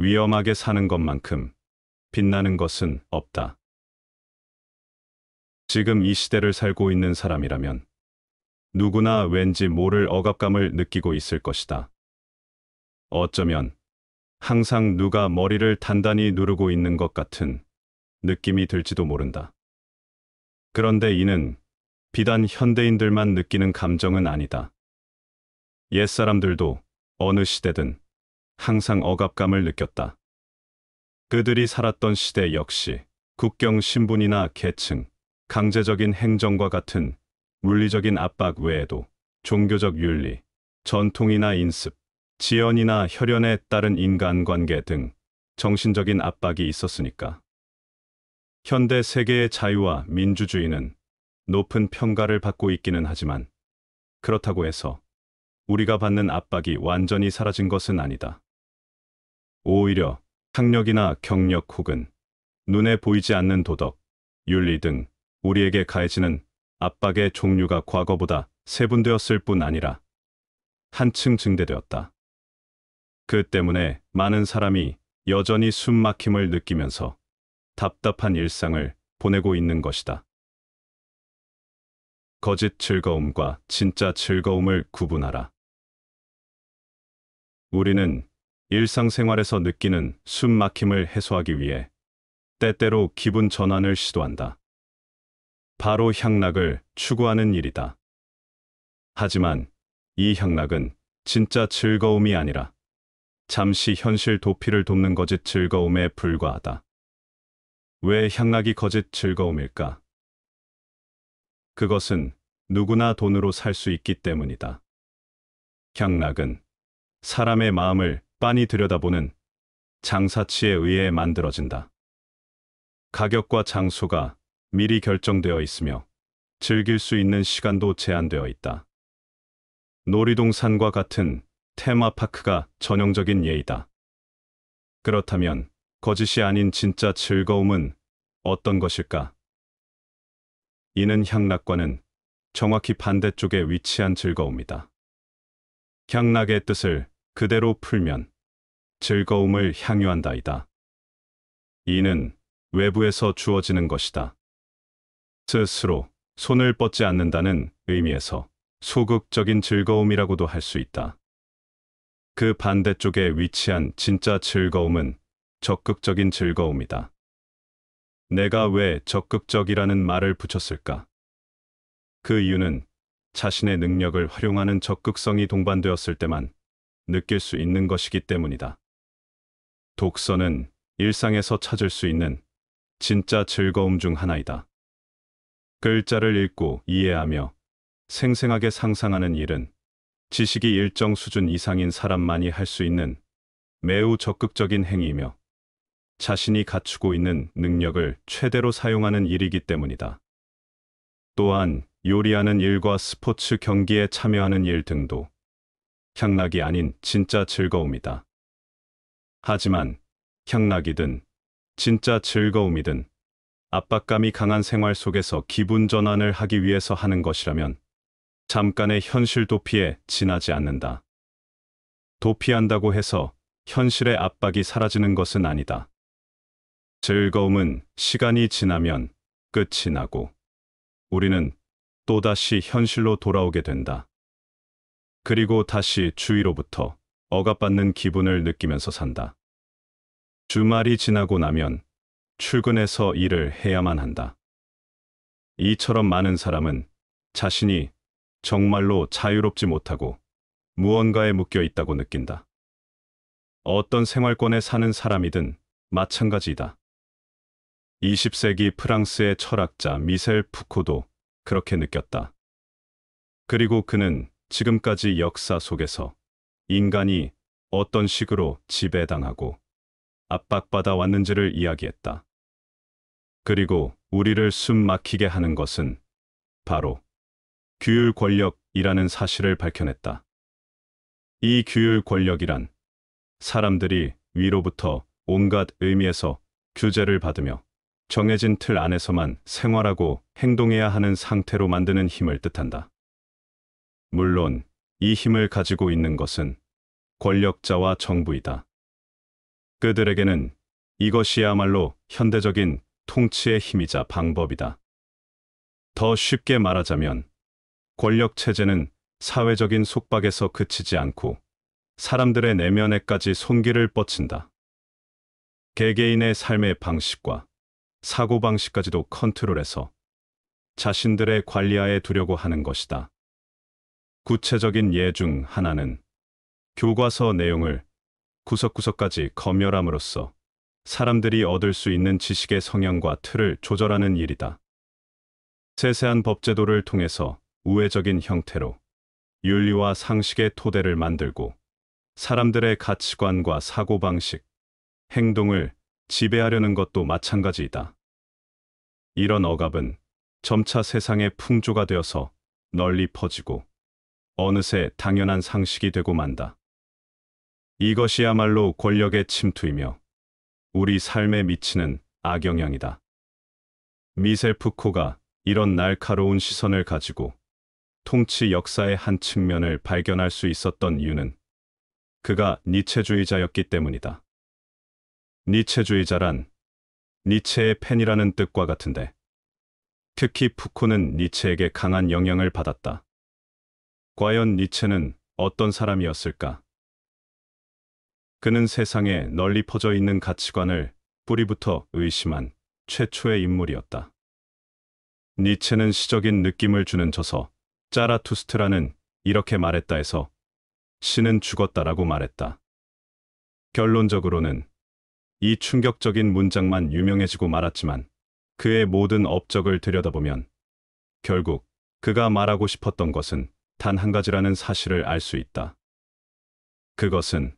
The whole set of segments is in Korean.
위험하게 사는 것만큼 빛나는 것은 없다. 지금 이 시대를 살고 있는 사람이라면 누구나 왠지 모를 억압감을 느끼고 있을 것이다. 어쩌면 항상 누가 머리를 단단히 누르고 있는 것 같은 느낌이 들지도 모른다. 그런데 이는 비단 현대인들만 느끼는 감정은 아니다. 옛사람들도 어느 시대든 항상 억압감을 느꼈다. 그들이 살았던 시대 역시 국경 신분이나 계층, 강제적인 행정과 같은 물리적인 압박 외에도 종교적 윤리, 전통이나 인습, 지연이나 혈연에 따른 인간관계 등 정신적인 압박이 있었으니까. 현대 세계의 자유와 민주주의는 높은 평가를 받고 있기는 하지만 그렇다고 해서 우리가 받는 압박이 완전히 사라진 것은 아니다. 오히려 학력이나 경력 혹은 눈에 보이지 않는 도덕, 윤리 등 우리에게 가해지는 압박의 종류가 과거보다 세분되었을 뿐 아니라 한층 증대되었다. 그 때문에 많은 사람이 여전히 숨막힘을 느끼면서 답답한 일상을 보내고 있는 것이다. 거짓 즐거움과 진짜 즐거움을 구분하라. 우리는 일상생활에서 느끼는 숨막힘을 해소하기 위해 때때로 기분 전환을 시도한다. 바로 향락을 추구하는 일이다. 하지만 이 향락은 진짜 즐거움이 아니라 잠시 현실 도피를 돕는 거짓 즐거움에 불과하다. 왜 향락이 거짓 즐거움일까? 그것은 누구나 돈으로 살 수 있기 때문이다. 향락은 사람의 마음을 빤히 들여다보는 장사치에 의해 만들어진다. 가격과 장소가 미리 결정되어 있으며 즐길 수 있는 시간도 제한되어 있다. 놀이동산과 같은 테마파크가 전형적인 예이다. 그렇다면 거짓이 아닌 진짜 즐거움은 어떤 것일까? 이는 향락과는 정확히 반대쪽에 위치한 즐거움이다. 향락의 뜻을 그대로 풀면 즐거움을 향유한다이다. 이는 외부에서 주어지는 것이다. 스스로 손을 뻗지 않는다는 의미에서 소극적인 즐거움이라고도 할 수 있다. 그 반대쪽에 위치한 진짜 즐거움은 적극적인 즐거움이다. 내가 왜 적극적이라는 말을 붙였을까? 그 이유는 자신의 능력을 활용하는 적극성이 동반되었을 때만 느낄 수 있는 것이기 때문이다. 독서는 일상에서 찾을 수 있는 진짜 즐거움 중 하나이다. 글자를 읽고 이해하며 생생하게 상상하는 일은 지식이 일정 수준 이상인 사람만이 할 수 있는 매우 적극적인 행위이며 자신이 갖추고 있는 능력을 최대로 사용하는 일이기 때문이다. 또한 요리하는 일과 스포츠 경기에 참여하는 일 등도 향락이 아닌 진짜 즐거움이다. 하지만 향락이든 진짜 즐거움이든 압박감이 강한 생활 속에서 기분 전환을 하기 위해서 하는 것이라면 잠깐의 현실 도피에 지나지 않는다. 도피한다고 해서 현실의 압박이 사라지는 것은 아니다. 즐거움은 시간이 지나면 끝이 나고 우리는 또다시 현실로 돌아오게 된다. 그리고 다시 주위로부터 억압받는 기분을 느끼면서 산다. 주말이 지나고 나면 출근해서 일을 해야만 한다. 이처럼 많은 사람은 자신이 정말로 자유롭지 못하고 무언가에 묶여 있다고 느낀다. 어떤 생활권에 사는 사람이든 마찬가지이다. 20세기 프랑스의 철학자 미셀 푸코도 그렇게 느꼈다. 그리고 그는 지금까지 역사 속에서 인간이 어떤 식으로 지배당하고 압박받아 왔는지를 이야기했다. 그리고 우리를 숨 막히게 하는 것은 바로 규율 권력이라는 사실을 밝혀냈다. 이 규율 권력이란 사람들이 위로부터 온갖 의미에서 규제를 받으며 정해진 틀 안에서만 생활하고 행동해야 하는 상태로 만드는 힘을 뜻한다. 물론 이 힘을 가지고 있는 것은 권력자와 정부이다. 그들에게는 이것이야말로 현대적인 통치의 힘이자 방법이다. 더 쉽게 말하자면 권력체제는 사회적인 속박에서 그치지 않고 사람들의 내면에까지 손길을 뻗친다. 개개인의 삶의 방식과 사고방식까지도 컨트롤해서 자신들의 관리하에 두려고 하는 것이다. 구체적인 예 중 하나는 교과서 내용을 구석구석까지 검열함으로써 사람들이 얻을 수 있는 지식의 성향과 틀을 조절하는 일이다. 세세한 법제도를 통해서 우회적인 형태로 윤리와 상식의 토대를 만들고 사람들의 가치관과 사고방식, 행동을 지배하려는 것도 마찬가지이다. 이런 억압은 점차 세상의 풍조가 되어서 널리 퍼지고 어느새 당연한 상식이 되고 만다. 이것이야말로 권력의 침투이며 우리 삶에 미치는 악영향이다. 미셀 푸코가 이런 날카로운 시선을 가지고 통치 역사의 한 측면을 발견할 수 있었던 이유는 그가 니체주의자였기 때문이다. 니체주의자란 니체의 팬이라는 뜻과 같은데 특히 푸코는 니체에게 강한 영향을 받았다. 과연 니체는 어떤 사람이었을까? 그는 세상에 널리 퍼져 있는 가치관을 뿌리부터 의심한 최초의 인물이었다. 니체는 시적인 느낌을 주는 저서 짜라투스트라는 이렇게 말했다 해서 신은 죽었다라고 말했다. 결론적으로는 이 충격적인 문장만 유명해지고 말았지만 그의 모든 업적을 들여다보면 결국 그가 말하고 싶었던 것은 단한 가지라는 사실을 알 수 있다. 그것은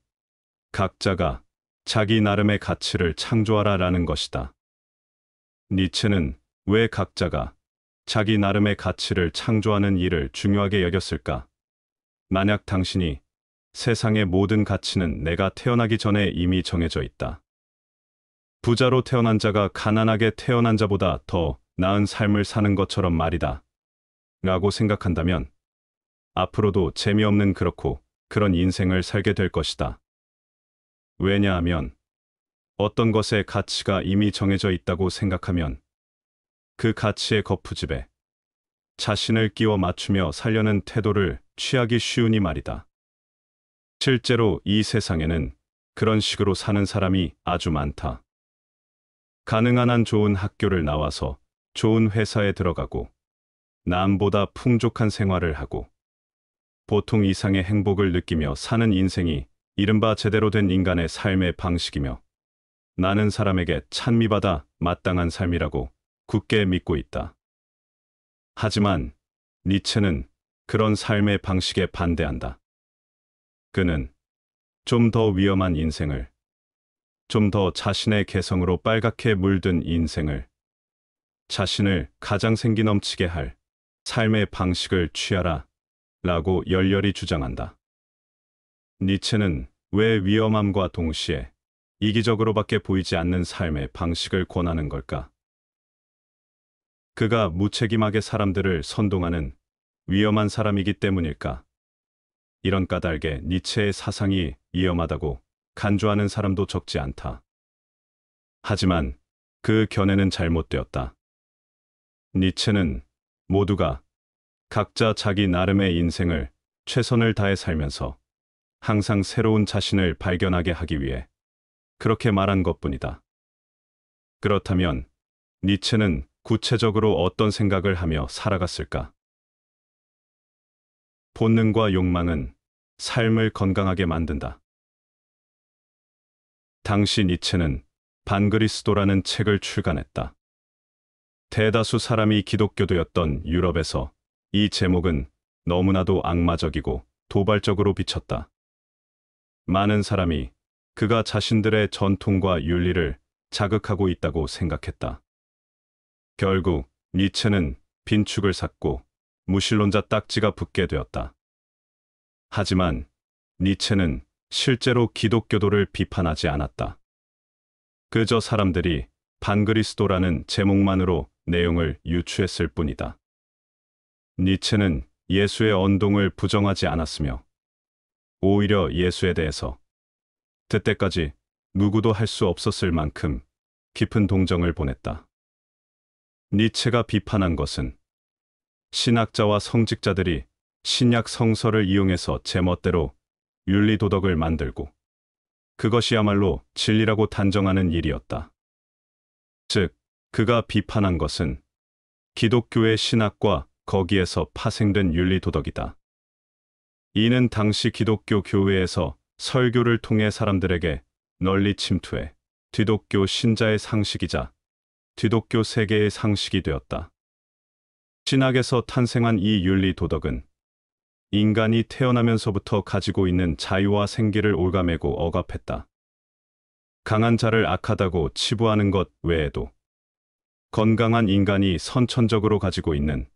각자가 자기 나름의 가치를 창조하라라는 것이다. 니체는 왜 각자가 자기 나름의 가치를 창조하는 일을 중요하게 여겼을까? 만약 당신이 세상의 모든 가치는 내가 태어나기 전에 이미 정해져 있다. 부자로 태어난 자가 가난하게 태어난 자보다 더 나은 삶을 사는 것처럼 말이다. 라고 생각한다면 앞으로도 재미없는 그렇고 그런 인생을 살게 될 것이다. 왜냐하면 어떤 것의 가치가 이미 정해져 있다고 생각하면 그 가치의 거푸집에 자신을 끼워 맞추며 살려는 태도를 취하기 쉬우니 말이다. 실제로 이 세상에는 그런 식으로 사는 사람이 아주 많다. 가능한 한 좋은 학교를 나와서 좋은 회사에 들어가고 남보다 풍족한 생활을 하고 보통 이상의 행복을 느끼며 사는 인생이 이른바 제대로 된 인간의 삶의 방식이며 나는 사람에게 찬미받아 마땅한 삶이라고 굳게 믿고 있다. 하지만 니체는 그런 삶의 방식에 반대한다. 그는 좀 더 위험한 인생을, 좀 더 자신의 개성으로 빨갛게 물든 인생을, 자신을 가장 생기 넘치게 할 삶의 방식을 취하라 라고 열렬히 주장한다. 니체는 왜 위험함과 동시에 이기적으로밖에 보이지 않는 삶의 방식을 권하는 걸까? 그가 무책임하게 사람들을 선동하는 위험한 사람이기 때문일까? 이런 까닭에 니체의 사상이 위험하다고 간주하는 사람도 적지 않다. 하지만 그 견해는 잘못되었다. 니체는 모두가 각자 자기 나름의 인생을 최선을 다해 살면서 항상 새로운 자신을 발견하게 하기 위해 그렇게 말한 것뿐이다. 그렇다면 니체는 구체적으로 어떤 생각을 하며 살아갔을까? 본능과 욕망은 삶을 건강하게 만든다. 당시 니체는 반그리스도라는 책을 출간했다. 대다수 사람이 기독교도였던 유럽에서 이 제목은 너무나도 악마적이고 도발적으로 비쳤다. 많은 사람이 그가 자신들의 전통과 윤리를 자극하고 있다고 생각했다. 결국 니체는 빈축을 샀고 무신론자 딱지가 붙게 되었다. 하지만 니체는 실제로 기독교도를 비판하지 않았다. 그저 사람들이 반그리스도라는 제목만으로 내용을 유추했을 뿐이다. 니체는 예수의 언동을 부정하지 않았으며 오히려 예수에 대해서 그때까지 누구도 할 수 없었을 만큼 깊은 동정을 보냈다. 니체가 비판한 것은 신학자와 성직자들이 신약 성서를 이용해서 제멋대로 윤리도덕을 만들고 그것이야말로 진리라고 단정하는 일이었다. 즉, 그가 비판한 것은 기독교의 신학과 거기에서 파생된 윤리도덕이다. 이는 당시 기독교 교회에서 설교를 통해 사람들에게 널리 침투해 뒤독교 신자의 상식이자 뒤독교 세계의 상식이 되었다. 신학에서 탄생한 이 윤리도덕은 인간이 태어나면서부터 가지고 있는 자유와 생기를 올가매고 억압했다. 강한 자를 악하다고 치부하는 것 외에도 건강한 인간이 선천적으로 가지고 있는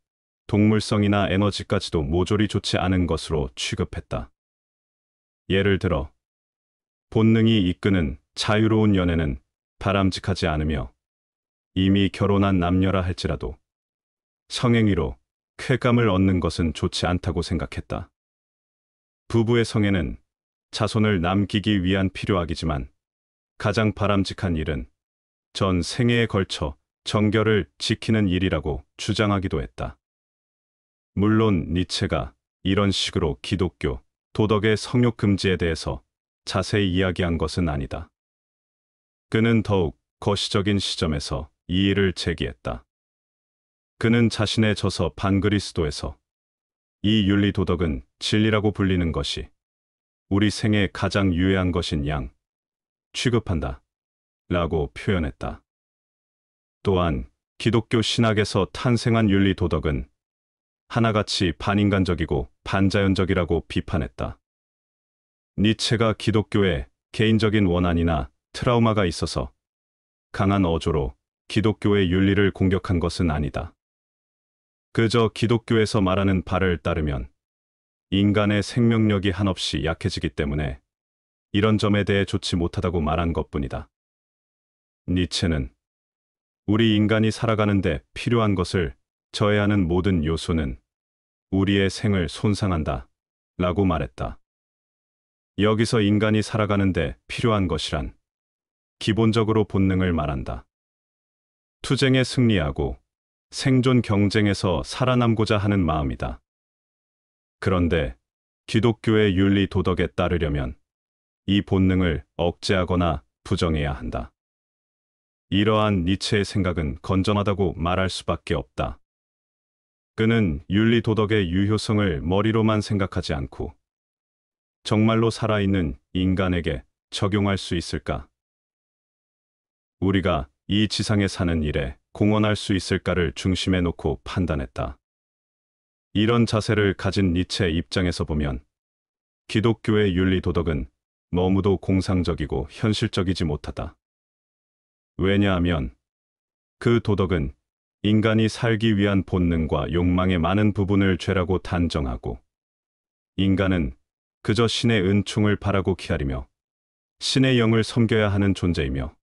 동물성이나 에너지까지도 모조리 좋지 않은 것으로 취급했다. 예를 들어 본능이 이끄는 자유로운 연애는 바람직하지 않으며 이미 결혼한 남녀라 할지라도 성행위로 쾌감을 얻는 것은 좋지 않다고 생각했다. 부부의 성애는 자손을 남기기 위한 필요악이지만 가장 바람직한 일은 전 생애에 걸쳐 정결을 지키는 일이라고 주장하기도 했다. 물론 니체가 이런 식으로 기독교, 도덕의 성욕 금지에 대해서 자세히 이야기한 것은 아니다. 그는 더욱 거시적인 시점에서 이 일을 제기했다. 그는 자신의 저서 반그리스도에서 이 윤리 도덕은 진리라고 불리는 것이 우리 생애 가장 유해한 것인 양 취급한다 라고 표현했다. 또한 기독교 신학에서 탄생한 윤리 도덕은 하나같이 반인간적이고 반자연적이라고 비판했다. 니체가 기독교에 개인적인 원한이나 트라우마가 있어서 강한 어조로 기독교의 윤리를 공격한 것은 아니다. 그저 기독교에서 말하는 바를 따르면 인간의 생명력이 한없이 약해지기 때문에 이런 점에 대해 좋지 못하다고 말한 것뿐이다. 니체는 우리 인간이 살아가는데 필요한 것을 저해하는 모든 요소는 우리의 생을 손상한다. 라고 말했다. 여기서 인간이 살아가는데 필요한 것이란 기본적으로 본능을 말한다. 투쟁에 승리하고 생존 경쟁에서 살아남고자 하는 마음이다. 그런데 기독교의 윤리 도덕에 따르려면 이 본능을 억제하거나 부정해야 한다. 이러한 니체의 생각은 건전하다고 말할 수밖에 없다. 그는 윤리 도덕의 유효성을 머리로만 생각하지 않고 정말로 살아있는 인간에게 적용할 수 있을까? 우리가 이 지상에 사는 일에 공헌할 수 있을까를 중심에 놓고 판단했다. 이런 자세를 가진 니체 입장에서 보면 기독교의 윤리 도덕은 너무도 공상적이고 현실적이지 못하다. 왜냐하면 그 도덕은 인간이 살기 위한 본능과 욕망의 많은 부분을 죄라고 단정하고 인간은 그저 신의 은총을 바라고 기다리며 신의 영을 섬겨야 하는 존재이며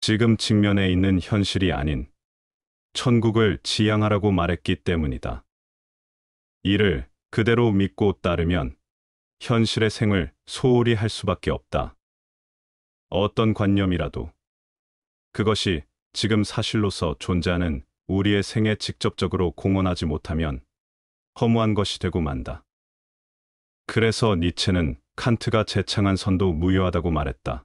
지금 직면에 있는 현실이 아닌 천국을 지향하라고 말했기 때문이다. 이를 그대로 믿고 따르면 현실의 생을 소홀히 할 수밖에 없다. 어떤 관념이라도 그것이 지금 사실로서 존재하는 우리의 생에 직접적으로 공헌하지 못하면 허무한 것이 되고 만다. 그래서 니체는 칸트가 제창한 선도 무효하다고 말했다.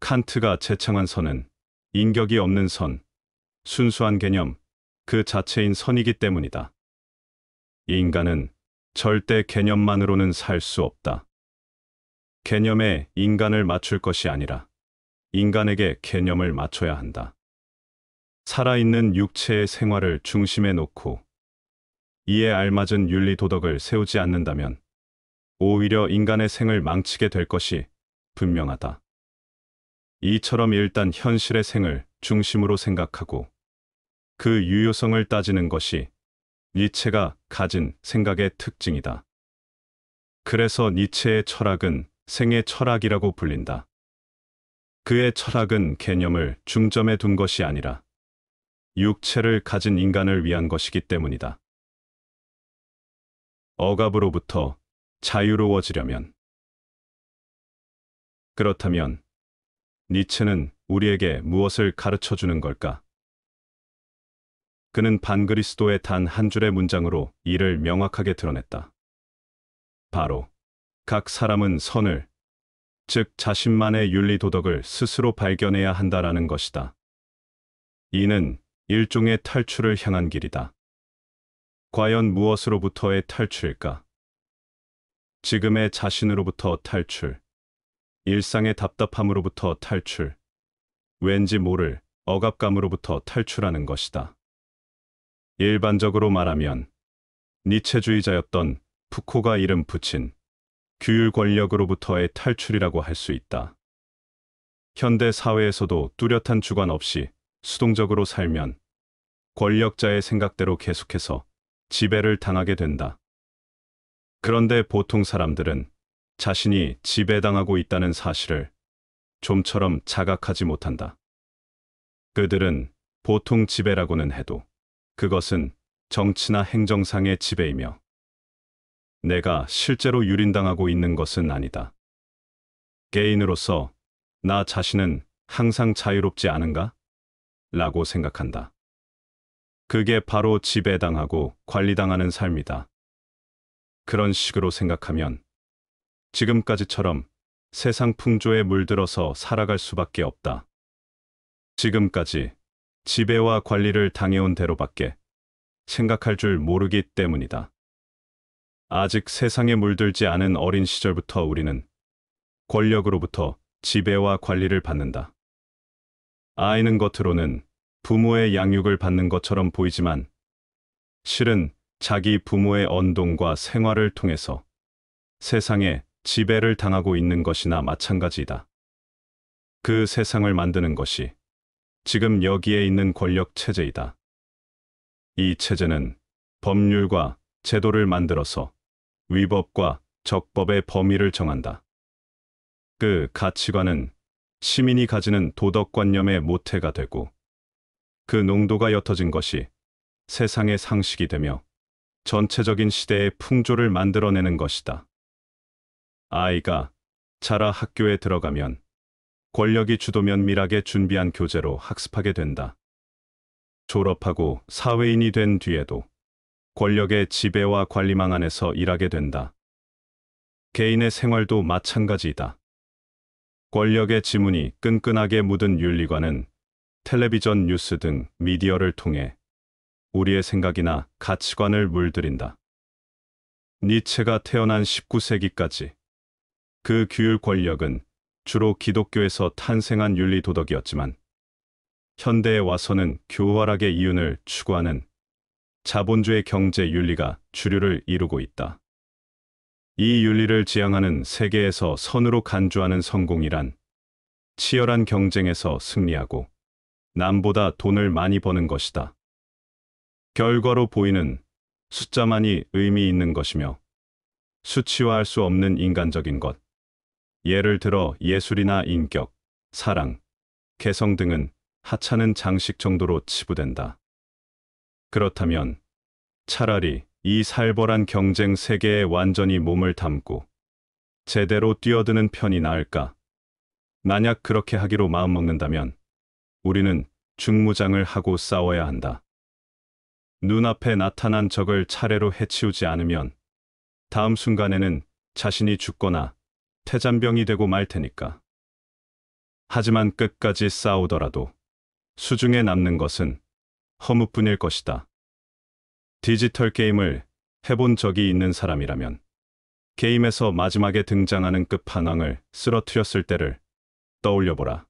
칸트가 제창한 선은 인격이 없는 선, 순수한 개념, 그 자체인 선이기 때문이다. 인간은 절대 개념만으로는 살 수 없다. 개념에 인간을 맞출 것이 아니라 인간에게 개념을 맞춰야 한다. 살아있는 육체의 생활을 중심에 놓고 이에 알맞은 윤리 도덕을 세우지 않는다면 오히려 인간의 생을 망치게 될 것이 분명하다. 이처럼 일단 현실의 생을 중심으로 생각하고 그 유효성을 따지는 것이 니체가 가진 생각의 특징이다. 그래서 니체의 철학은 생애 철학이라고 불린다. 그의 철학은 개념을 중점에 둔 것이 아니라 육체를 가진 인간을 위한 것이기 때문이다. 억압으로부터 자유로워지려면 그렇다면 니체는 우리에게 무엇을 가르쳐 주는 걸까? 그는 반그리스도의 단 한 줄의 문장으로 이를 명확하게 드러냈다. 바로 각 사람은 선을 즉 자신만의 윤리도덕을 스스로 발견해야 한다라는 것이다. 이는 일종의 탈출을 향한 길이다. 과연 무엇으로부터의 탈출일까? 지금의 자신으로부터 탈출, 일상의 답답함으로부터 탈출, 왠지 모를 억압감으로부터 탈출하는 것이다. 일반적으로 말하면 니체주의자였던 푸코가 이름 붙인 규율 권력으로부터의 탈출이라고 할 수 있다. 현대 사회에서도 뚜렷한 주관 없이 수동적으로 살면 권력자의 생각대로 계속해서 지배를 당하게 된다. 그런데 보통 사람들은 자신이 지배당하고 있다는 사실을 좀처럼 자각하지 못한다. 그들은 보통 지배라고는 해도 그것은 정치나 행정상의 지배이며 내가 실제로 유린당하고 있는 것은 아니다. 개인으로서 나 자신은 항상 자유롭지 않은가? 라고 생각한다. 그게 바로 지배당하고 관리당하는 삶이다. 그런 식으로 생각하면 지금까지처럼 세상 풍조에 물들어서 살아갈 수밖에 없다. 지금까지 지배와 관리를 당해온 대로밖에 생각할 줄 모르기 때문이다. 아직 세상에 물들지 않은 어린 시절부터 우리는 권력으로부터 지배와 관리를 받는다. 아이는 겉으로는 부모의 양육을 받는 것처럼 보이지만 실은 자기 부모의 언동과 생활을 통해서 세상에 지배를 당하고 있는 것이나 마찬가지이다. 그 세상을 만드는 것이 지금 여기에 있는 권력 체제이다. 이 체제는 법률과 제도를 만들어서 위법과 적법의 범위를 정한다. 그 가치관은 시민이 가지는 도덕관념의 모태가 되고 그 농도가 옅어진 것이 세상의 상식이 되며 전체적인 시대의 풍조를 만들어내는 것이다. 아이가 자라 학교에 들어가면 권력이 주도 면밀하게 준비한 교재로 학습하게 된다. 졸업하고 사회인이 된 뒤에도 권력의 지배와 관리망 안에서 일하게 된다. 개인의 생활도 마찬가지이다. 권력의 지문이 끈끈하게 묻은 윤리관은 텔레비전 뉴스 등 미디어를 통해 우리의 생각이나 가치관을 물들인다. 니체가 태어난 19세기까지 그 규율 권력은 주로 기독교에서 탄생한 윤리 도덕이었지만 현대에 와서는 교활하게 이윤을 추구하는 자본주의 경제 윤리가 주류를 이루고 있다. 이 윤리를 지향하는 세계에서 선으로 간주하는 성공이란 치열한 경쟁에서 승리하고 남보다 돈을 많이 버는 것이다. 결과로 보이는 숫자만이 의미 있는 것이며 수치화할 수 없는 인간적인 것, 예를 들어 예술이나 인격, 사랑, 개성 등은 하찮은 장식 정도로 치부된다. 그렇다면 차라리 이 살벌한 경쟁 세계에 완전히 몸을 담고 제대로 뛰어드는 편이 나을까? 만약 그렇게 하기로 마음먹는다면 우리는 중무장을 하고 싸워야 한다. 눈앞에 나타난 적을 차례로 해치우지 않으면 다음 순간에는 자신이 죽거나 태잔병이 되고 말 테니까. 하지만 끝까지 싸우더라도 수중에 남는 것은 허무뿐일 것이다. 디지털 게임을 해본 적이 있는 사람이라면 게임에서 마지막에 등장하는 끝판왕을 그 쓰러뜨렸을 때를 떠올려보라.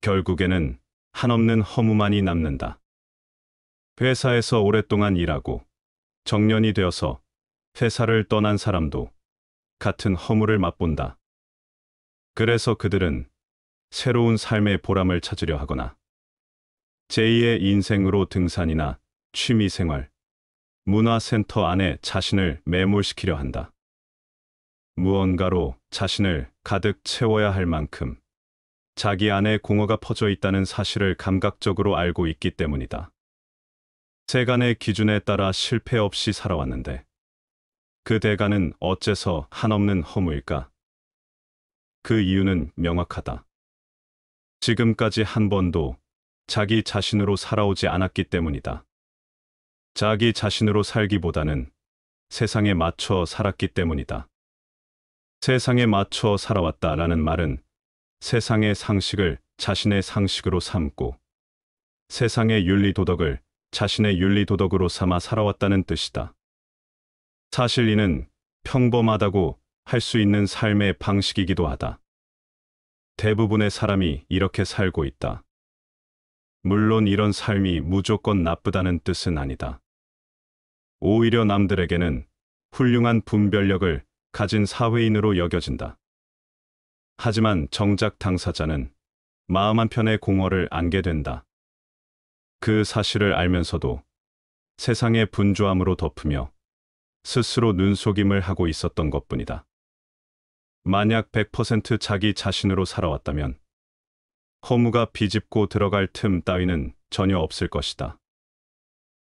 결국에는 한없는 허무만이 남는다. 회사에서 오랫동안 일하고 정년이 되어서 회사를 떠난 사람도 같은 허무를 맛본다. 그래서 그들은 새로운 삶의 보람을 찾으려 하거나 제2의 인생으로 등산이나 취미생활, 문화센터 안에 자신을 매몰시키려 한다. 무언가로 자신을 가득 채워야 할 만큼 자기 안에 공허가 퍼져 있다는 사실을 감각적으로 알고 있기 때문이다. 세간의 기준에 따라 실패 없이 살아왔는데 그 대가는 어째서 한없는 허무일까? 그 이유는 명확하다. 지금까지 한 번도 자기 자신으로 살아오지 않았기 때문이다. 자기 자신으로 살기보다는 세상에 맞춰 살았기 때문이다. 세상에 맞춰 살아왔다라는 말은 세상의 상식을 자신의 상식으로 삼고 세상의 윤리도덕을 자신의 윤리도덕으로 삼아 살아왔다는 뜻이다. 사실 이는 평범하다고 할 수 있는 삶의 방식이기도 하다. 대부분의 사람이 이렇게 살고 있다. 물론 이런 삶이 무조건 나쁘다는 뜻은 아니다. 오히려 남들에게는 훌륭한 분별력을 가진 사회인으로 여겨진다. 하지만 정작 당사자는 마음 한편의 공허를 안게 된다. 그 사실을 알면서도 세상의 분주함으로 덮으며 스스로 눈속임을 하고 있었던 것뿐이다. 만약 100% 자기 자신으로 살아왔다면 허무가 비집고 들어갈 틈 따위는 전혀 없을 것이다.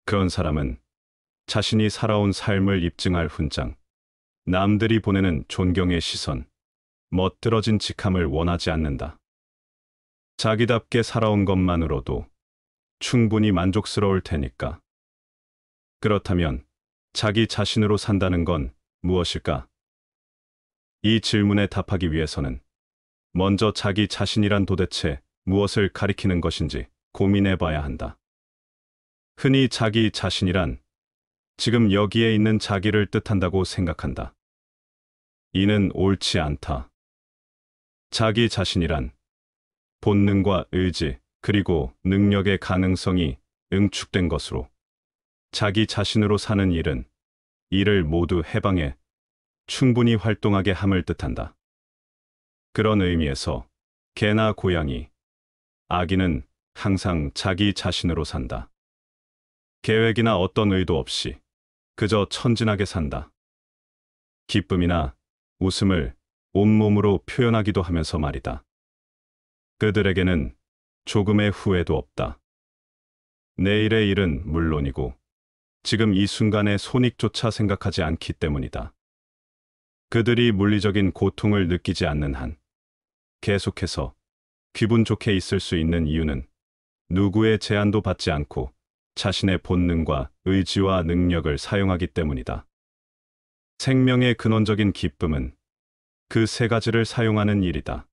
그런 사람은 자신이 살아온 삶을 입증할 훈장, 남들이 보내는 존경의 시선, 멋들어진 직함을 원하지 않는다. 자기답게 살아온 것만으로도 충분히 만족스러울 테니까. 그렇다면 자기 자신으로 산다는 건 무엇일까? 이 질문에 답하기 위해서는 먼저 자기 자신이란 도대체 무엇을 가리키는 것인지 고민해 봐야 한다. 흔히 자기 자신이란 지금 여기에 있는 자기를 뜻한다고 생각한다. 이는 옳지 않다. 자기 자신이란 본능과 의지 그리고 능력의 가능성이 응축된 것으로 자기 자신으로 사는 일은 이를 모두 해방해 충분히 활동하게 함을 뜻한다. 그런 의미에서 개나 고양이, 아기는 항상 자기 자신으로 산다. 계획이나 어떤 의도 없이 그저 천진하게 산다. 기쁨이나 웃음을 온몸으로 표현하기도 하면서 말이다. 그들에게는 조금의 후회도 없다. 내일의 일은 물론이고 지금 이 순간의 손익조차 생각하지 않기 때문이다. 그들이 물리적인 고통을 느끼지 않는 한 계속해서 기분 좋게 있을 수 있는 이유는 누구의 제안도 받지 않고 자신의 본능과 의지와 능력을 사용하기 때문이다. 생명의 근원적인 기쁨은 그 세 가지를 사용하는 일이다.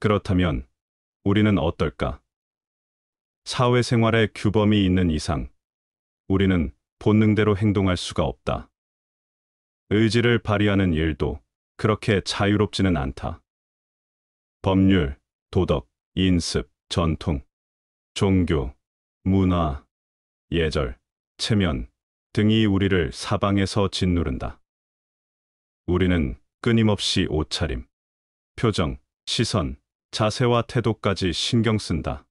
그렇다면 우리는 어떨까? 사회생활에 규범이 있는 이상 우리는 본능대로 행동할 수가 없다. 의지를 발휘하는 일도 그렇게 자유롭지는 않다. 법률, 도덕, 인습, 전통, 종교, 문화, 예절, 체면 등이 우리를 사방에서 짓누른다. 우리는 끊임없이 옷차림, 표정, 시선, 자세와 태도까지 신경 쓴다.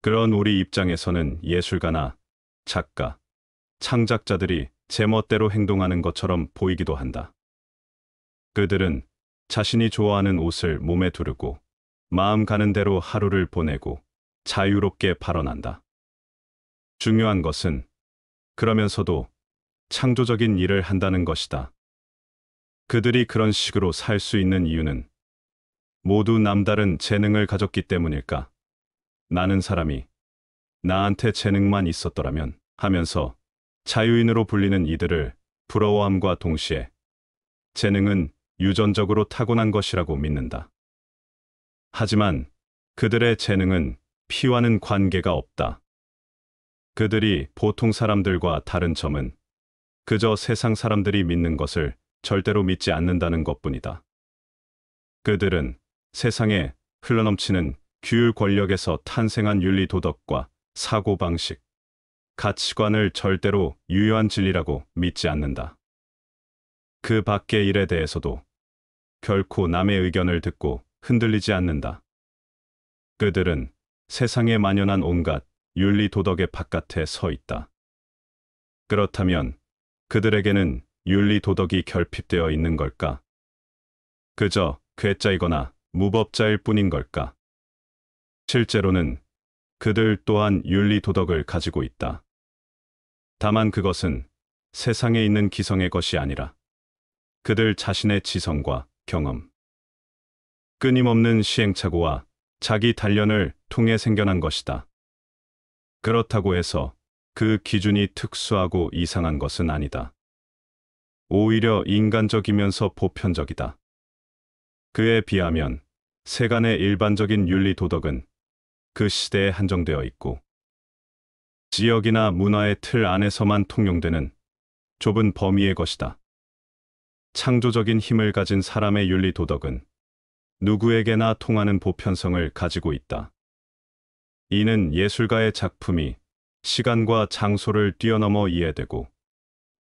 그런 우리 입장에서는 예술가나 작가, 창작자들이 제멋대로 행동하는 것처럼 보이기도 한다. 그들은 자신이 좋아하는 옷을 몸에 두르고 마음 가는 대로 하루를 보내고 자유롭게 발언한다. 중요한 것은 그러면서도 창조적인 일을 한다는 것이다. 그들이 그런 식으로 살 수 있는 이유는 모두 남다른 재능을 가졌기 때문일까? 나는 사람이 나한테 재능만 있었더라면 하면서 자유인으로 불리는 이들을 부러워함과 동시에 재능은 유전적으로 타고난 것이라고 믿는다. 하지만 그들의 재능은 피와는 관계가 없다. 그들이 보통 사람들과 다른 점은 그저 세상 사람들이 믿는 것을 절대로 믿지 않는다는 것뿐이다. 그들은 세상에 흘러넘치는 규율 권력에서 탄생한 윤리 도덕과 사고방식, 가치관을 절대로 유효한 진리라고 믿지 않는다. 그 밖의 일에 대해서도 결코 남의 의견을 듣고 흔들리지 않는다. 그들은 세상에 만연한 온갖 윤리 도덕의 바깥에 서 있다. 그렇다면 그들에게는 윤리 도덕이 결핍되어 있는 걸까? 그저 괴짜이거나 무법자일 뿐인 걸까? 실제로는 그들 또한 윤리 도덕을 가지고 있다. 다만 그것은 세상에 있는 기성의 것이 아니라 그들 자신의 지성과 경험, 끊임없는 시행착오와 자기 단련을 통해 생겨난 것이다. 그렇다고 해서 그 기준이 특수하고 이상한 것은 아니다. 오히려 인간적이면서 보편적이다. 그에 비하면 세간의 일반적인 윤리 도덕은 그 시대에 한정되어 있고 지역이나 문화의 틀 안에서만 통용되는 좁은 범위의 것이다. 창조적인 힘을 가진 사람의 윤리 도덕은 누구에게나 통하는 보편성을 가지고 있다. 이는 예술가의 작품이 시간과 장소를 뛰어넘어 이해되고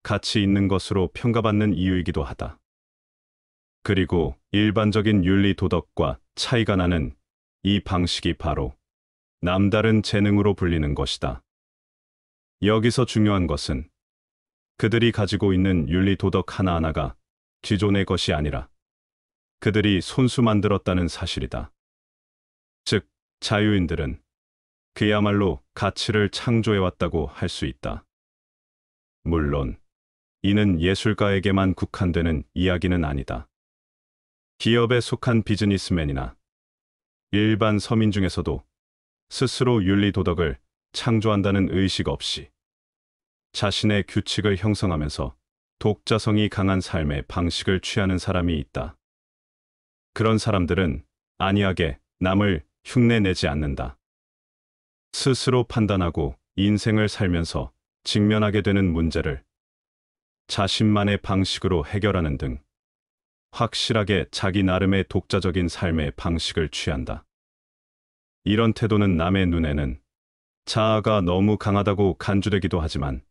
가치 있는 것으로 평가받는 이유이기도 하다. 그리고 일반적인 윤리 도덕과 차이가 나는 이 방식이 바로 남다른 재능으로 불리는 것이다. 여기서 중요한 것은 그들이 가지고 있는 윤리 도덕 하나하나가 기존의 것이 아니라 그들이 손수 만들었다는 사실이다. 즉, 자유인들은 그야말로 가치를 창조해왔다고 할 수 있다. 물론 이는 예술가에게만 국한되는 이야기는 아니다. 기업에 속한 비즈니스맨이나 일반 서민 중에서도 스스로 윤리도덕을 창조한다는 의식 없이 자신의 규칙을 형성하면서 독자성이 강한 삶의 방식을 취하는 사람이 있다. 그런 사람들은 안이하게 남을 흉내내지 않는다. 스스로 판단하고 인생을 살면서 직면하게 되는 문제를 자신만의 방식으로 해결하는 등 확실하게 자기 나름의 독자적인 삶의 방식을 취한다. 이런 태도는 남의 눈에는 자아가 너무 강하다고 간주되기도 하지만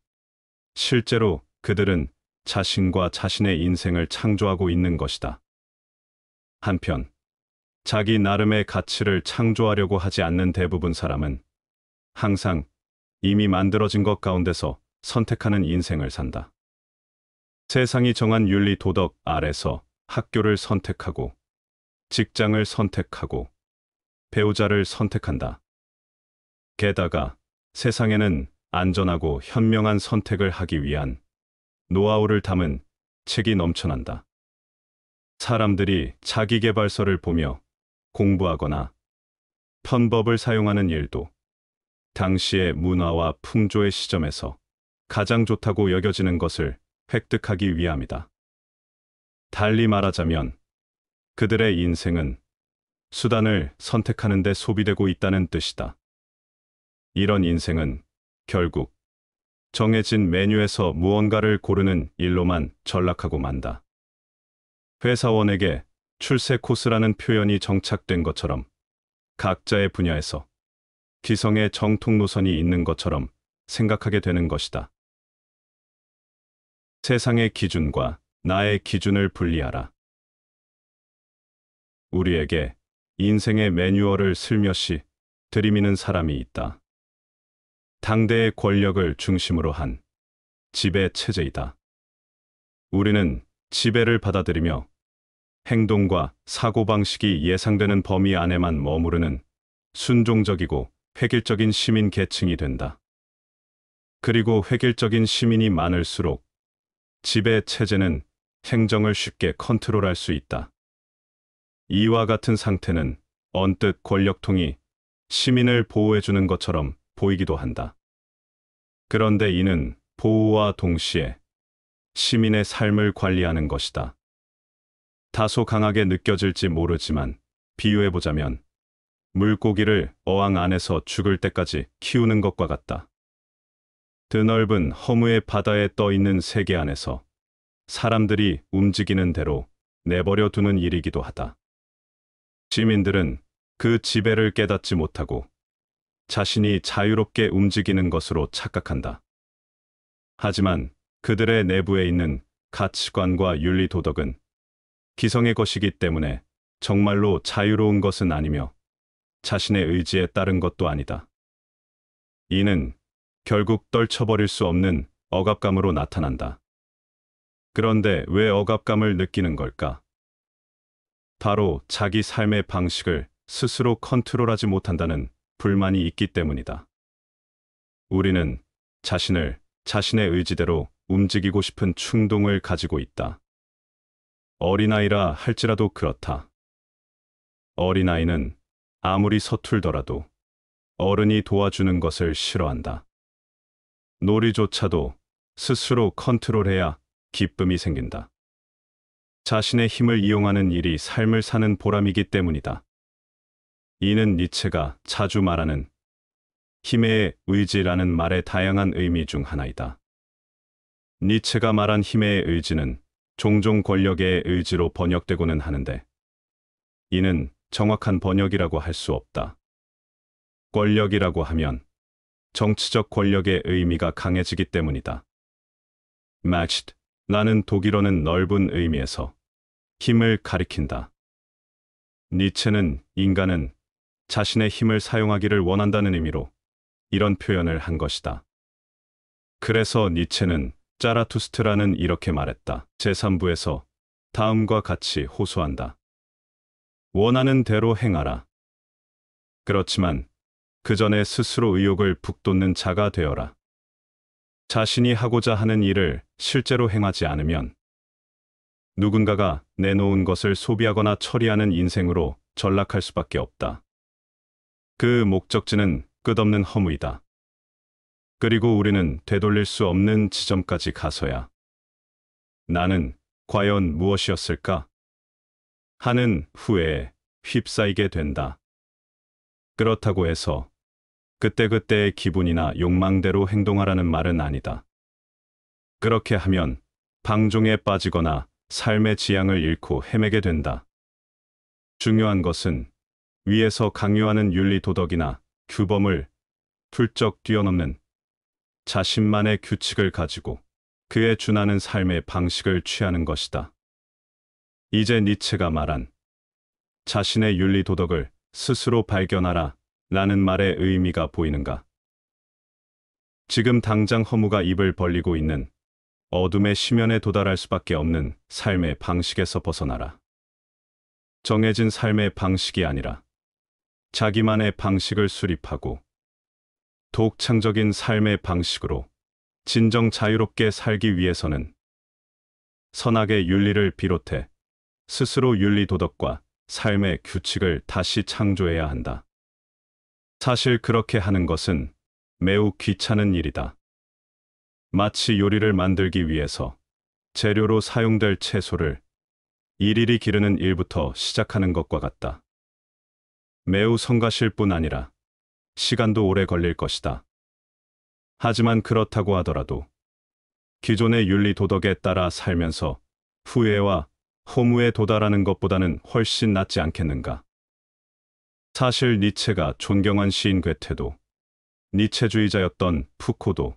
실제로 그들은 자신과 자신의 인생을 창조하고 있는 것이다. 한편, 자기 나름의 가치를 창조하려고 하지 않는 대부분 사람은 항상 이미 만들어진 것 가운데서 선택하는 인생을 산다. 세상이 정한 윤리 도덕 아래서 학교를 선택하고 직장을 선택하고 배우자를 선택한다. 게다가 세상에는 안전하고 현명한 선택을 하기 위한 노하우를 담은 책이 넘쳐난다. 사람들이 자기개발서를 보며 공부하거나 편법을 사용하는 일도 당시의 문화와 풍조의 시점에서 가장 좋다고 여겨지는 것을 획득하기 위함이다. 달리 말하자면 그들의 인생은 수단을 선택하는 데 소비되고 있다는 뜻이다. 이런 인생은 결국 정해진 메뉴에서 무언가를 고르는 일로만 전락하고 만다. 회사원에게 출세 코스라는 표현이 정착된 것처럼 각자의 분야에서 기성의 정통 노선이 있는 것처럼 생각하게 되는 것이다. 세상의 기준과 나의 기준을 분리하라. 우리에게 인생의 매뉴얼을 슬며시 들이미는 사람이 있다. 당대의 권력을 중심으로 한 지배 체제이다. 우리는 지배를 받아들이며 행동과 사고방식이 예상되는 범위 안에만 머무르는 순종적이고 획일적인 시민 계층이 된다. 그리고 획일적인 시민이 많을수록 지배 체제는 행정을 쉽게 컨트롤할 수 있다. 이와 같은 상태는 언뜻 권력통이 시민을 보호해주는 것처럼 보이기도 한다. 그런데 이는 보호와 동시에 시민의 삶을 관리하는 것이다. 다소 강하게 느껴질지 모르지만 비유해보자면 물고기를 어항 안에서 죽을 때까지 키우는 것과 같다. 드넓은 허무의 바다에 떠 있는 세계 안에서 사람들이 움직이는 대로 내버려 두는 일이기도 하다. 시민들은 그 지배를 깨닫지 못하고 자신이 자유롭게 움직이는 것으로 착각한다. 하지만 그들의 내부에 있는 가치관과 윤리도덕은 기성의 것이기 때문에 정말로 자유로운 것은 아니며 자신의 의지에 따른 것도 아니다. 이는 결국 떨쳐버릴 수 없는 억압감으로 나타난다. 그런데 왜 억압감을 느끼는 걸까? 바로 자기 삶의 방식을 스스로 컨트롤하지 못한다는 불만이 있기 때문이다. 우리는 자신을 자신의 의지대로 움직이고 싶은 충동을 가지고 있다. 어린아이라 할지라도 그렇다. 어린아이는 아무리 서툴더라도 어른이 도와주는 것을 싫어한다. 놀이조차도 스스로 컨트롤해야 기쁨이 생긴다. 자신의 힘을 이용하는 일이 삶을 사는 보람이기 때문이다. 이는 니체가 자주 말하는 힘의 의지라는 말의 다양한 의미 중 하나이다. 니체가 말한 힘의 의지는 종종 권력의 의지로 번역되고는 하는데 이는 정확한 번역이라고 할 수 없다. 권력이라고 하면 정치적 권력의 의미가 강해지기 때문이다. matched 나는 독일어는 넓은 의미에서 힘을 가리킨다. 니체는 인간은 자신의 힘을 사용하기를 원한다는 의미로 이런 표현을 한 것이다. 그래서 니체는 짜라투스트라는 이렇게 말했다. 제3부에서 다음과 같이 호소한다. 원하는 대로 행하라. 그렇지만 그 전에 스스로 의욕을 북돋는 자가 되어라. 자신이 하고자 하는 일을 실제로 행하지 않으면 누군가가 내놓은 것을 소비하거나 처리하는 인생으로 전락할 수밖에 없다. 그 목적지는 끝없는 허무이다. 그리고 우리는 되돌릴 수 없는 지점까지 가서야 나는 과연 무엇이었을까? 하는 후회에 휩싸이게 된다. 그렇다고 해서 그때그때의 기분이나 욕망대로 행동하라는 말은 아니다. 그렇게 하면 방종에 빠지거나 삶의 지향을 잃고 헤매게 된다. 중요한 것은 위에서 강요하는 윤리 도덕이나 규범을 훌쩍 뛰어넘는 자신만의 규칙을 가지고 그에 준하는 삶의 방식을 취하는 것이다. 이제 니체가 말한 자신의 윤리 도덕을 스스로 발견하라 라는 말의 의미가 보이는가? 지금 당장 허무가 입을 벌리고 있는 어둠의 심연에 도달할 수밖에 없는 삶의 방식에서 벗어나라. 정해진 삶의 방식이 아니라 자기만의 방식을 수립하고 독창적인 삶의 방식으로 진정 자유롭게 살기 위해서는 선악의 윤리를 비롯해 스스로 윤리도덕과 삶의 규칙을 다시 창조해야 한다. 사실 그렇게 하는 것은 매우 귀찮은 일이다. 마치 요리를 만들기 위해서 재료로 사용될 채소를 일일이 기르는 일부터 시작하는 것과 같다. 매우 성가실 뿐 아니라 시간도 오래 걸릴 것이다. 하지만 그렇다고 하더라도 기존의 윤리 도덕에 따라 살면서 후회와 허무에 도달하는 것보다는 훨씬 낫지 않겠는가. 사실 니체가 존경한 시인 괴테도 니체주의자였던 푸코도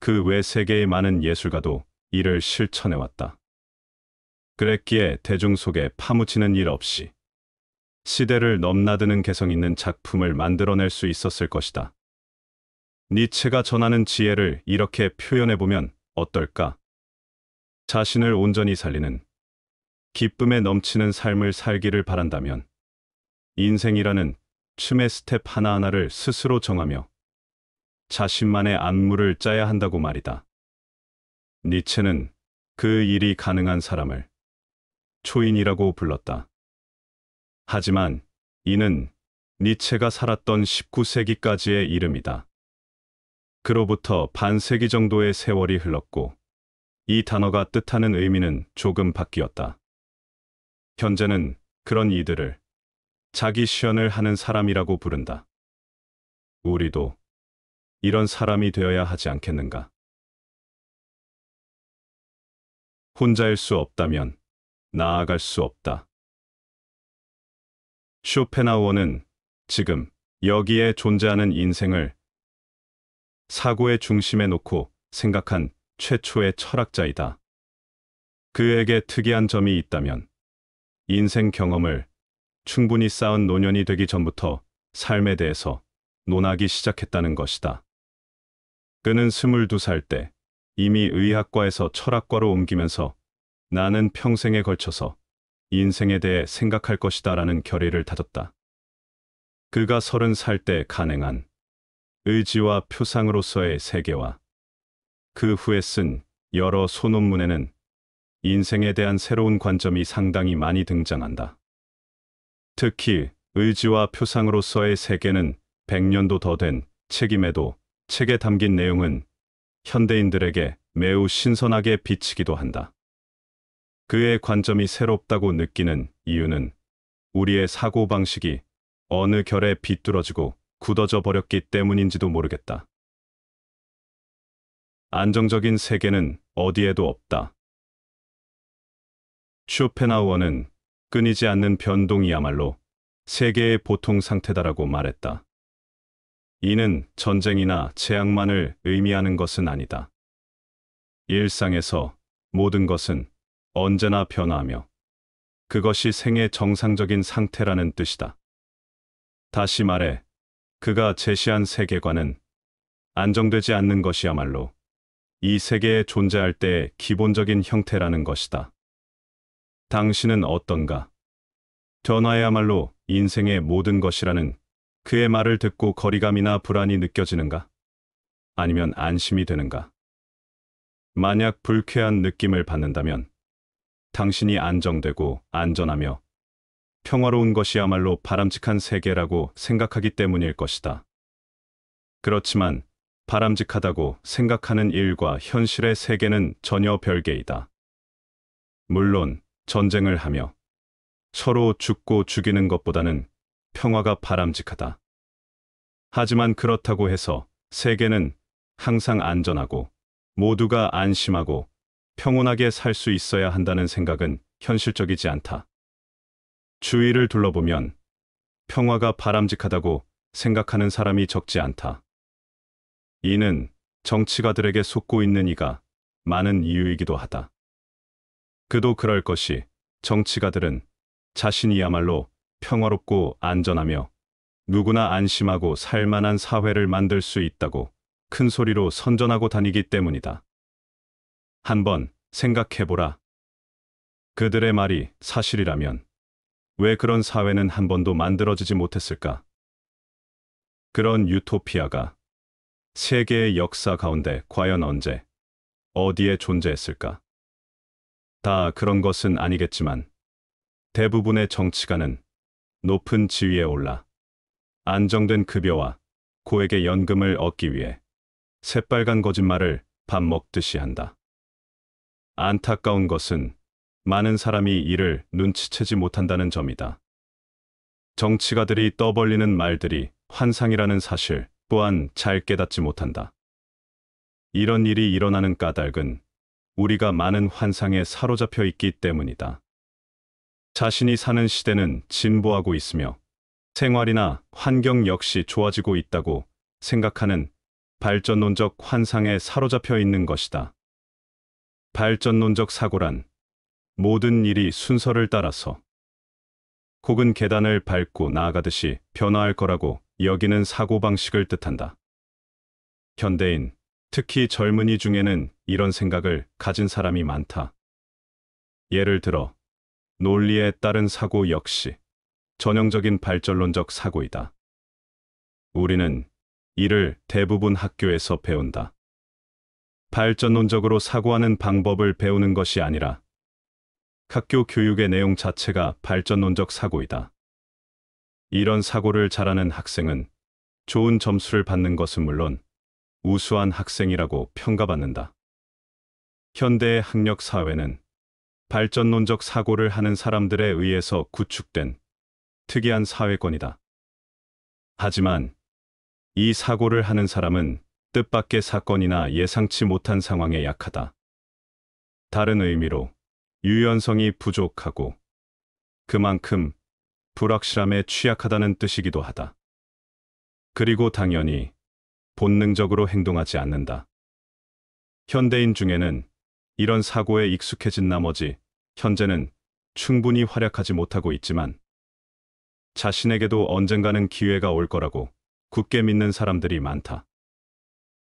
그 외 세계의 많은 예술가도 이를 실천해왔다. 그랬기에 대중 속에 파묻히는 일 없이 시대를 넘나드는 개성 있는 작품을 만들어낼 수 있었을 것이다. 니체가 전하는 지혜를 이렇게 표현해보면 어떨까? 자신을 온전히 살리는 기쁨에 넘치는 삶을 살기를 바란다면 인생이라는 춤의 스텝 하나하나를 스스로 정하며 자신만의 안무를 짜야 한다고 말이다. 니체는 그 일이 가능한 사람을 초인이라고 불렀다. 하지만 이는 니체가 살았던 19세기까지의 이름이다. 그로부터 반세기 정도의 세월이 흘렀고 이 단어가 뜻하는 의미는 조금 바뀌었다. 현재는 그런 이들을 자기 시연을 하는 사람이라고 부른다. 우리도 이런 사람이 되어야 하지 않겠는가. 혼자일 수 없다면 나아갈 수 없다. 쇼펜하우어는 지금 여기에 존재하는 인생을 사고의 중심에 놓고 생각한 최초의 철학자이다. 그에게 특이한 점이 있다면 인생 경험을 충분히 쌓은 노년이 되기 전부터 삶에 대해서 논하기 시작했다는 것이다. 그는 22살 때 이미 의학과에서 철학과로 옮기면서 나는 평생에 걸쳐서 인생에 대해 생각할 것이다 라는 결의를 다졌다. 그가 서른 살 때 가능한 의지와 표상으로서의 세계와 그 후에 쓴 여러 소논문에는 인생에 대한 새로운 관점이 상당히 많이 등장한다. 특히 의지와 표상으로서의 세계는 100년도 더 된 책임에도 책에 담긴 내용은 현대인들에게 매우 신선하게 비치기도 한다. 그의 관점이 새롭다고 느끼는 이유는 우리의 사고방식이 어느 결에 비뚤어지고 굳어져 버렸기 때문인지도 모르겠다. 안정적인 세계는 어디에도 없다. 쇼펜하우어는 끊이지 않는 변동이야말로 세계의 보통 상태다라고 말했다. 이는 전쟁이나 재앙만을 의미하는 것은 아니다. 일상에서 모든 것은 언제나 변화하며 그것이 생의 정상적인 상태라는 뜻이다. 다시 말해 그가 제시한 세계관은 안정되지 않는 것이야말로 이 세계에 존재할 때의 기본적인 형태라는 것이다. 당신은 어떤가? 변화야말로 인생의 모든 것이라는 그의 말을 듣고 거리감이나 불안이 느껴지는가? 아니면 안심이 되는가? 만약 불쾌한 느낌을 받는다면 당신이 안정되고 안전하며 평화로운 것이야말로 바람직한 세계라고 생각하기 때문일 것이다. 그렇지만 바람직하다고 생각하는 일과 현실의 세계는 전혀 별개이다. 물론 전쟁을 하며 서로 죽고 죽이는 것보다는 평화가 바람직하다. 하지만 그렇다고 해서 세계는 항상 안전하고 모두가 안심하고 평온하게 살 수 있어야 한다는 생각은 현실적이지 않다. 주위를 둘러보면 평화가 바람직하다고 생각하는 사람이 적지 않다. 이는 정치가들에게 속고 있는 이가 많은 이유이기도 하다. 그도 그럴 것이 정치가들은 자신이야말로 평화롭고 안전하며 누구나 안심하고 살만한 사회를 만들 수 있다고 큰 소리로 선전하고 다니기 때문이다. 한번 생각해보라. 그들의 말이 사실이라면 왜 그런 사회는 한 번도 만들어지지 못했을까? 그런 유토피아가 세계의 역사 가운데 과연 언제, 어디에 존재했을까? 다 그런 것은 아니겠지만 대부분의 정치가는 높은 지위에 올라 안정된 급여와 고액의 연금을 얻기 위해 새빨간 거짓말을 밥 먹듯이 한다. 안타까운 것은 많은 사람이 이를 눈치채지 못한다는 점이다. 정치가들이 떠벌리는 말들이 환상이라는 사실 또한 잘 깨닫지 못한다. 이런 일이 일어나는 까닭은 우리가 많은 환상에 사로잡혀 있기 때문이다. 자신이 사는 시대는 진보하고 있으며 생활이나 환경 역시 좋아지고 있다고 생각하는 발전론적 환상에 사로잡혀 있는 것이다. 발전론적 사고란 모든 일이 순서를 따라서 혹은 계단을 밟고 나아가듯이 변화할 거라고 여기는 사고방식을 뜻한다. 현대인, 특히 젊은이 중에는 이런 생각을 가진 사람이 많다. 예를 들어, 논리에 따른 사고 역시 전형적인 발전론적 사고이다. 우리는 이를 대부분 학교에서 배운다. 발전론적으로 사고하는 방법을 배우는 것이 아니라 학교 교육의 내용 자체가 발전론적 사고이다. 이런 사고를 잘하는 학생은 좋은 점수를 받는 것은 물론 우수한 학생이라고 평가받는다. 현대의 학력 사회는 발전론적 사고를 하는 사람들에 의해서 구축된 특이한 사회권이다. 하지만 이 사고를 하는 사람은 뜻밖의 사건이나 예상치 못한 상황에 약하다. 다른 의미로 유연성이 부족하고 그만큼 불확실함에 취약하다는 뜻이기도 하다. 그리고 당연히 본능적으로 행동하지 않는다. 현대인 중에는 이런 사고에 익숙해진 나머지 현재는 충분히 활약하지 못하고 있지만 자신에게도 언젠가는 기회가 올 거라고 굳게 믿는 사람들이 많다.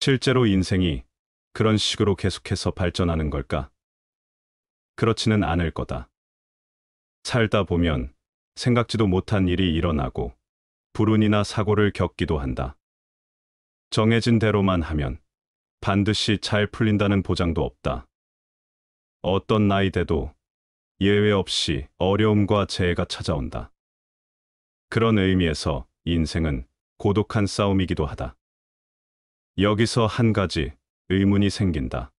실제로 인생이 그런 식으로 계속해서 발전하는 걸까? 그렇지는 않을 거다. 살다 보면 생각지도 못한 일이 일어나고 불운이나 사고를 겪기도 한다. 정해진 대로만 하면 반드시 잘 풀린다는 보장도 없다. 어떤 나이 돼도 예외 없이 어려움과 재해가 찾아온다. 그런 의미에서 인생은 고독한 싸움이기도 하다. 여기서 한 가지 의문이 생긴다.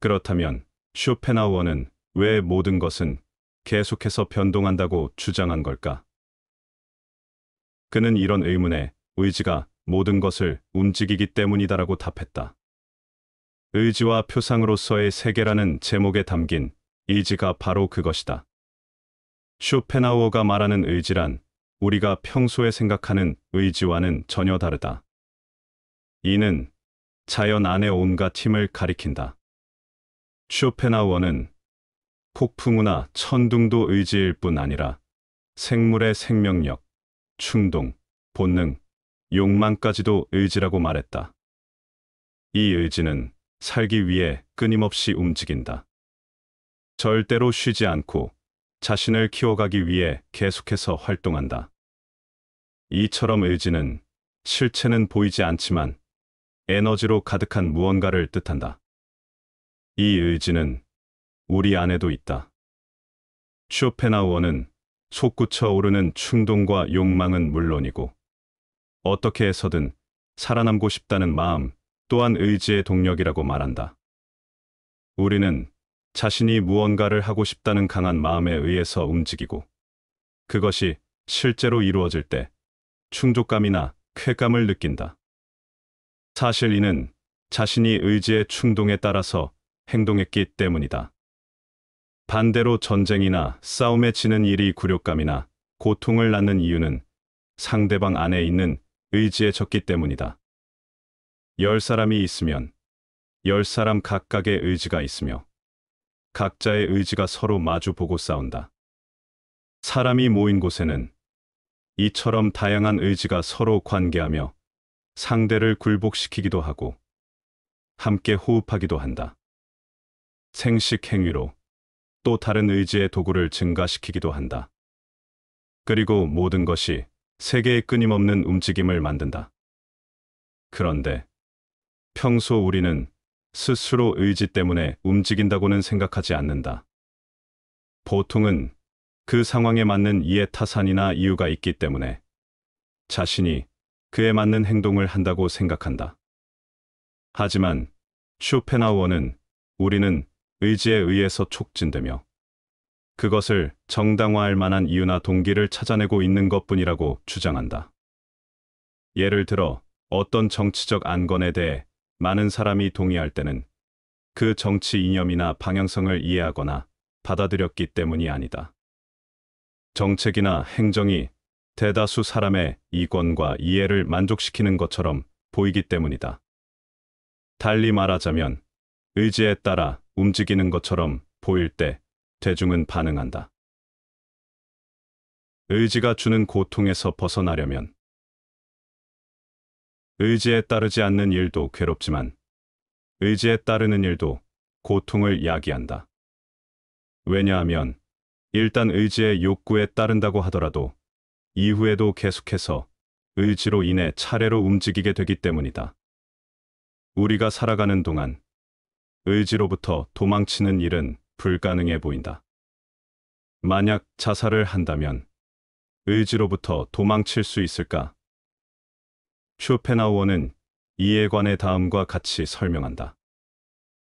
그렇다면 쇼펜하우어는 왜 모든 것은 계속해서 변동한다고 주장한 걸까? 그는 이런 의문에 의지가 모든 것을 움직이기 때문이다라고 답했다. 의지와 표상으로서의 세계라는 제목에 담긴 의지가 바로 그것이다. 쇼펜하우어가 말하는 의지란 우리가 평소에 생각하는 의지와는 전혀 다르다. 이는 자연 안의 온갖 힘을 가리킨다. 쇼펜하우어는 폭풍우나 천둥도 의지일 뿐 아니라 생물의 생명력, 충동, 본능, 욕망까지도 의지라고 말했다. 이 의지는 살기 위해 끊임없이 움직인다. 절대로 쉬지 않고 자신을 키워가기 위해 계속해서 활동한다. 이처럼 의지는 실체는 보이지 않지만 에너지로 가득한 무언가를 뜻한다. 이 의지는 우리 안에도 있다. 쇼펜하우어는 솟구쳐 오르는 충동과 욕망은 물론이고 어떻게 해서든 살아남고 싶다는 마음 또한 의지의 동력이라고 말한다. 우리는 자신이 무언가를 하고 싶다는 강한 마음에 의해서 움직이고 그것이 실제로 이루어질 때 충족감이나 쾌감을 느낀다. 사실 이는 자신이 의지의 충동에 따라서 행동했기 때문이다. 반대로 전쟁이나 싸움에 지는 일이 굴욕감이나 고통을 낳는 이유는 상대방 안에 있는 의지에 적기 때문이다. 열 사람이 있으면 열 사람 각각의 의지가 있으며 각자의 의지가 서로 마주보고 싸운다. 사람이 모인 곳에는 이처럼 다양한 의지가 서로 관계하며 상대를 굴복시키기도 하고 함께 호흡하기도 한다. 생식 행위로 또 다른 의지의 도구를 증가시키기도 한다. 그리고 모든 것이 세계의 끊임없는 움직임을 만든다. 그런데 평소 우리는 스스로 의지 때문에 움직인다고는 생각하지 않는다. 보통은 그 상황에 맞는 이해 타산이나 이유가 있기 때문에 자신이 그에 맞는 행동을 한다고 생각한다. 하지만 쇼펜하우어는 우리는 의지에 의해서 촉진되며 그것을 정당화할 만한 이유나 동기를 찾아내고 있는 것뿐이라고 주장한다. 예를 들어 어떤 정치적 안건에 대해 많은 사람이 동의할 때는 그 정치 이념이나 방향성을 이해하거나 받아들였기 때문이 아니다. 정책이나 행정이 대다수 사람의 이권과 이해를 만족시키는 것처럼 보이기 때문이다. 달리 말하자면 의지에 따라 움직이는 것처럼 보일 때 대중은 반응한다. 의지가 주는 고통에서 벗어나려면 의지에 따르지 않는 일도 괴롭지만 의지에 따르는 일도 고통을 야기한다. 왜냐하면 일단 의지의 욕구에 따른다고 하더라도 이후에도 계속해서 의지로 인해 차례로 움직이게 되기 때문이다. 우리가 살아가는 동안 의지로부터 도망치는 일은 불가능해 보인다. 만약 자살을 한다면 의지로부터 도망칠 수 있을까? 쇼펜하우어는 이에 관해 다음과 같이 설명한다.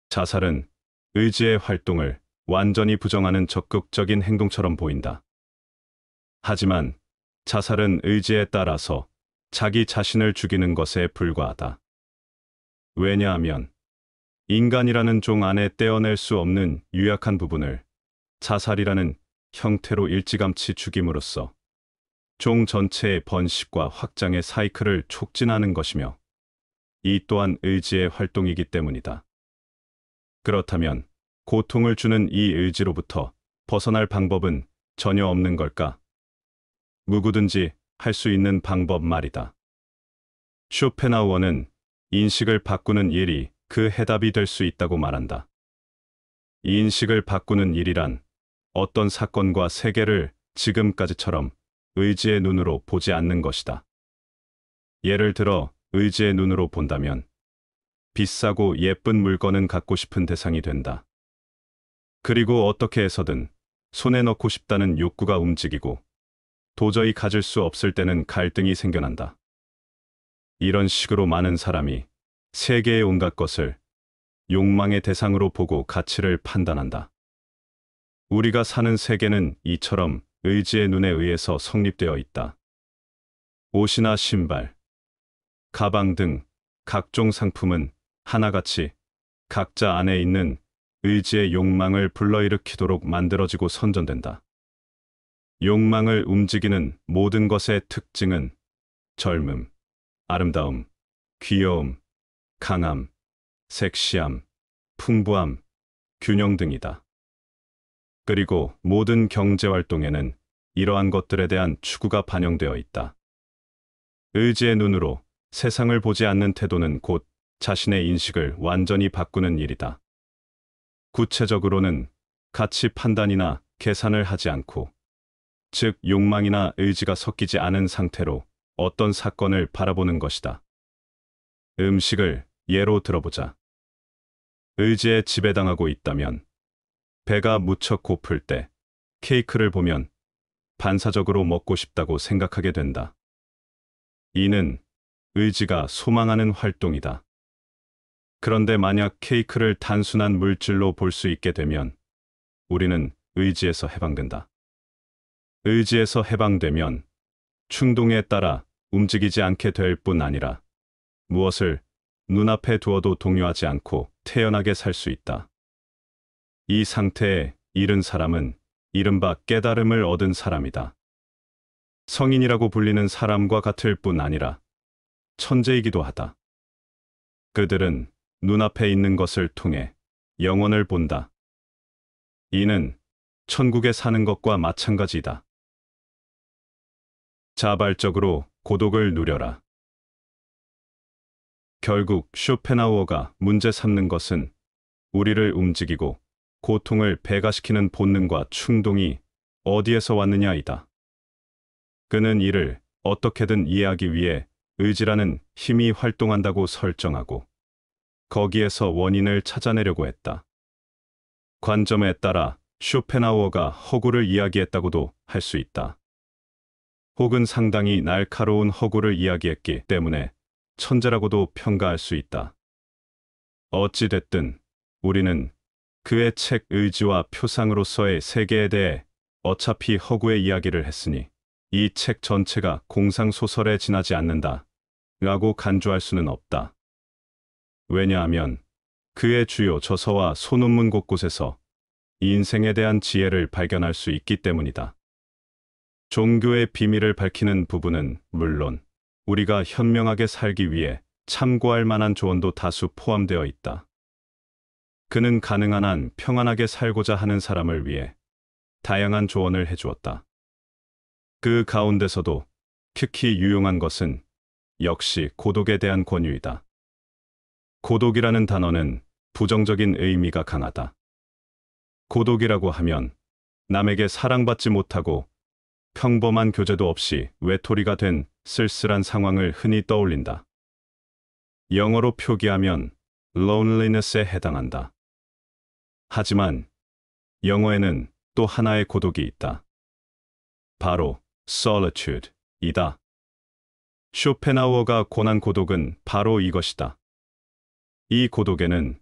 자살은 의지의 활동을 완전히 부정하는 적극적인 행동처럼 보인다. 하지만 자살은 의지에 따라서 자기 자신을 죽이는 것에 불과하다. 왜냐하면 인간이라는 종 안에 떼어낼 수 없는 유약한 부분을 자살이라는 형태로 일찌감치 죽임으로써 종 전체의 번식과 확장의 사이클을 촉진하는 것이며 이 또한 의지의 활동이기 때문이다. 그렇다면 고통을 주는 이 의지로부터 벗어날 방법은 전혀 없는 걸까? 누구든지 할 수 있는 방법 말이다. 쇼펜하우어는 인식을 바꾸는 일이 그 해답이 될 수 있다고 말한다. 인식을 바꾸는 일이란 어떤 사건과 세계를 지금까지처럼 의지의 눈으로 보지 않는 것이다. 예를 들어 의지의 눈으로 본다면 비싸고 예쁜 물건은 갖고 싶은 대상이 된다. 그리고 어떻게 해서든 손에 넣고 싶다는 욕구가 움직이고 도저히 가질 수 없을 때는 갈등이 생겨난다. 이런 식으로 많은 사람이 세계의 온갖 것을 욕망의 대상으로 보고 가치를 판단한다. 우리가 사는 세계는 이처럼 의지의 눈에 의해서 성립되어 있다. 옷이나 신발, 가방 등 각종 상품은 하나같이 각자 안에 있는 의지의 욕망을 불러일으키도록 만들어지고 선전된다. 욕망을 움직이는 모든 것의 특징은 젊음, 아름다움, 귀여움, 강함, 섹시함, 풍부함, 균형 등이다. 그리고 모든 경제활동에는 이러한 것들에 대한 추구가 반영되어 있다. 의지의 눈으로 세상을 보지 않는 태도는 곧 자신의 인식을 완전히 바꾸는 일이다. 구체적으로는 가치 판단이나 계산을 하지 않고 즉 욕망이나 의지가 섞이지 않은 상태로 어떤 사건을 바라보는 것이다. 음식을 예로 들어보자. 의지에 지배당하고 있다면 배가 무척 고플 때 케이크를 보면 반사적으로 먹고 싶다고 생각하게 된다. 이는 의지가 소망하는 활동이다. 그런데 만약 케이크를 단순한 물질로 볼 수 있게 되면 우리는 의지에서 해방된다. 의지에서 해방되면 충동에 따라 움직이지 않게 될 뿐 아니라 무엇을 눈앞에 두어도 동요하지 않고 태연하게 살 수 있다. 이 상태에 이른 사람은 이른바 깨달음을 얻은 사람이다. 성인이라고 불리는 사람과 같을 뿐 아니라 천재이기도 하다. 그들은 눈앞에 있는 것을 통해 영원을 본다. 이는 천국에 사는 것과 마찬가지다. 자발적으로 고독을 누려라. 결국 쇼펜하우어가 문제 삼는 것은 우리를 움직이고 고통을 배가시키는 본능과 충동이 어디에서 왔느냐이다. 그는 이를 어떻게든 이해하기 위해 의지라는 힘이 활동한다고 설정하고 거기에서 원인을 찾아내려고 했다. 관점에 따라 쇼펜하우어가 허구를 이야기했다고도 할 수 있다. 혹은 상당히 날카로운 허구를 이야기했기 때문에 천재라고도 평가할 수 있다. 어찌됐든 우리는 그의 책 의지와 표상으로서의 세계에 대해 어차피 허구의 이야기를 했으니 이 책 전체가 공상소설에 지나지 않는다. 라고 간주할 수는 없다. 왜냐하면 그의 주요 저서와 소논문 곳곳에서 인생에 대한 지혜를 발견할 수 있기 때문이다. 종교의 비밀을 밝히는 부분은 물론 우리가 현명하게 살기 위해 참고할 만한 조언도 다수 포함되어 있다. 그는 가능한 한 평안하게 살고자 하는 사람을 위해 다양한 조언을 해주었다. 그 가운데서도 특히 유용한 것은 역시 고독에 대한 권유이다. 고독이라는 단어는 부정적인 의미가 강하다. 고독이라고 하면 남에게 사랑받지 못하고 평범한 교재도 없이 외톨이가 된 쓸쓸한 상황을 흔히 떠올린다. 영어로 표기하면 loneliness에 해당한다. 하지만 영어에는 또 하나의 고독이 있다. 바로 solitude이다. 쇼펜하우어가 고난 고독은 바로 이것이다. 이 고독에는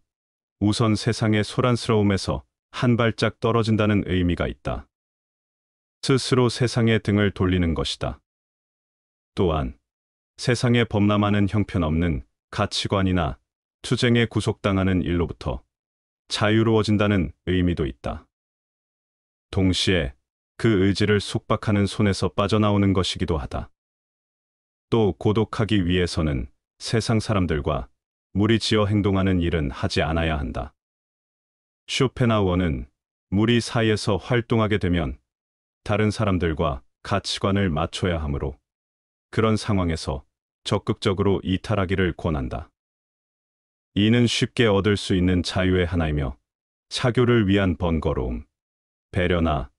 우선 세상의 소란스러움에서 한 발짝 떨어진다는 의미가 있다. 스스로 세상의 등을 돌리는 것이다. 또한 세상에 범람하는 형편없는 가치관이나 투쟁에 구속당하는 일로부터 자유로워진다는 의미도 있다. 동시에 그 의지를 속박하는 손에서 빠져나오는 것이기도 하다. 또 고독하기 위해서는 세상 사람들과 무리 지어 행동하는 일은 하지 않아야 한다. 쇼펜하워는 무리 사이에서 활동하게 되면 다른 사람들과 가치관을 맞춰야 하므로 그런 상황에서 적극적으로 이탈하기를 권한다. 이는 쉽게 얻을 수 있는 자유의 하나이며 사교를 위한 번거로움, 배려나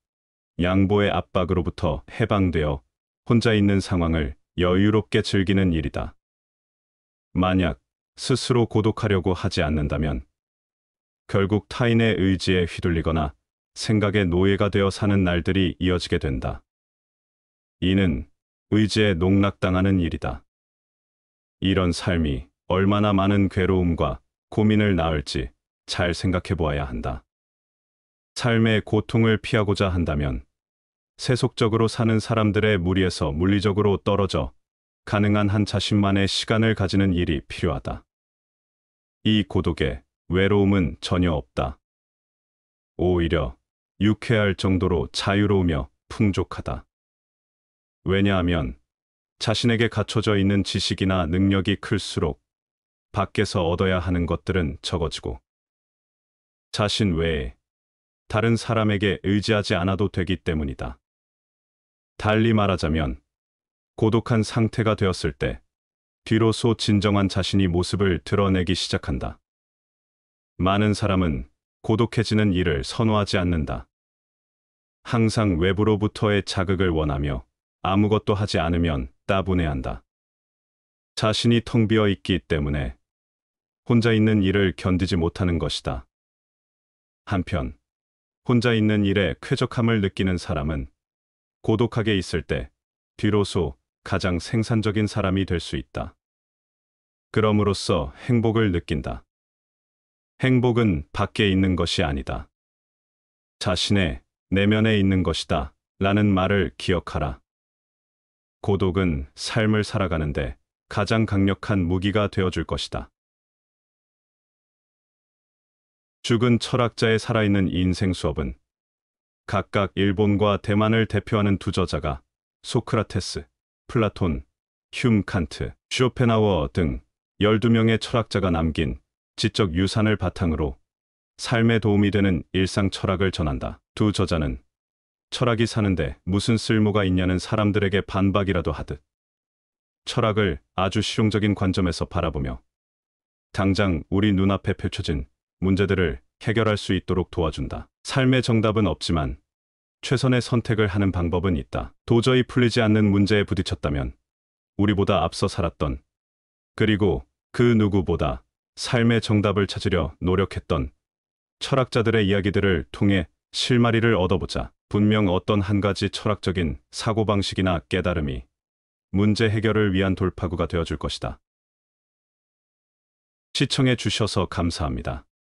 양보의 압박으로부터 해방되어 혼자 있는 상황을 여유롭게 즐기는 일이다. 만약 스스로 고독하려고 하지 않는다면 결국 타인의 의지에 휘둘리거나 생각의 노예가 되어 사는 날들이 이어지게 된다. 이는 의지에 농락당하는 일이다. 이런 삶이 얼마나 많은 괴로움과 고민을 낳을지 잘 생각해 보아야 한다. 삶의 고통을 피하고자 한다면 세속적으로 사는 사람들의 무리에서 물리적으로 떨어져 가능한 한 자신만의 시간을 가지는 일이 필요하다. 이 고독에 외로움은 전혀 없다. 오히려 유쾌할 정도로 자유로우며 풍족하다. 왜냐하면 자신에게 갖춰져 있는 지식이나 능력이 클수록 밖에서 얻어야 하는 것들은 적어지고 자신 외에 다른 사람에게 의지하지 않아도 되기 때문이다. 달리 말하자면 고독한 상태가 되었을 때비로소 진정한 자신이 모습을 드러내기 시작한다. 많은 사람은 고독해지는 일을 선호하지 않는다. 항상 외부로부터의 자극을 원하며 아무것도 하지 않으면 따분해한다. 자신이 텅 비어 있기 때문에 혼자 있는 일을 견디지 못하는 것이다. 한편 혼자 있는 일에 쾌적함을 느끼는 사람은 고독하게 있을 때 뒤로소 가장 생산적인 사람이 될 수 있다. 그럼으로써 행복을 느낀다. 행복은 밖에 있는 것이 아니다. 자신의 내면에 있는 것이다 라는 말을 기억하라. 고독은 삶을 살아가는데 가장 강력한 무기가 되어줄 것이다. 죽은 철학자의 살아있는 인생 수업은 각각 일본과 대만을 대표하는 두 저자가 소크라테스, 플라톤, 흐 칸트, 쇼펜하워 등 12명의 철학자가 남긴 지적 유산을 바탕으로 삶에 도움이 되는 일상 철학을 전한다. 두 저자는 철학이 사는데 무슨 쓸모가 있냐는 사람들에게 반박이라도 하듯 철학을 아주 실용적인 관점에서 바라보며 당장 우리 눈앞에 펼쳐진 문제들을 해결할 수 있도록 도와준다. 삶의 정답은 없지만 최선의 선택을 하는 방법은 있다. 도저히 풀리지 않는 문제에 부딪혔다면 우리보다 앞서 살았던 그리고 그 누구보다 삶의 정답을 찾으려 노력했던 철학자들의 이야기들을 통해 실마리를 얻어보자 분명 어떤 한 가지 철학적인 사고방식이나 깨달음이 문제 해결을 위한 돌파구가 되어줄 것이다. 시청해 주셔서 감사합니다.